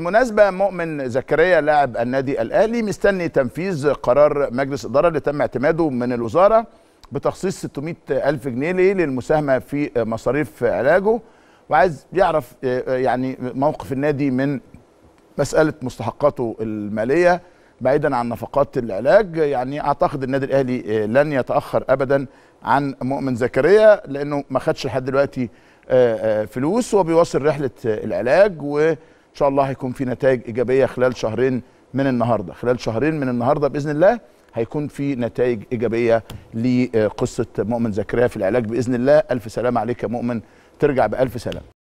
بالمناسبة مؤمن زكريا لاعب النادي الأهلي مستني تنفيذ قرار مجلس إدارة اللي تم اعتماده من الوزارة بتخصيص 600 ألف جنيه ليه للمساهمة في مصاريف علاجه وعايز يعرف آه، آه، يعني موقف النادي من مسألة مستحقاته المالية بعيدا عن نفقات العلاج يعني أعتقد النادي الأهلي آه، لن يتأخر أبدا عن مؤمن زكريا لأنه ما خدش لحد دلوقتي فلوس وبيواصل رحلة العلاج و ان شاء الله هيكون في نتائج ايجابيه خلال شهرين من النهارده خلال شهرين من النهارده باذن الله هيكون في نتائج ايجابيه لقصه مؤمن زكريا في العلاج باذن الله الف سلامه عليك يا مؤمن ترجع بالف سلامه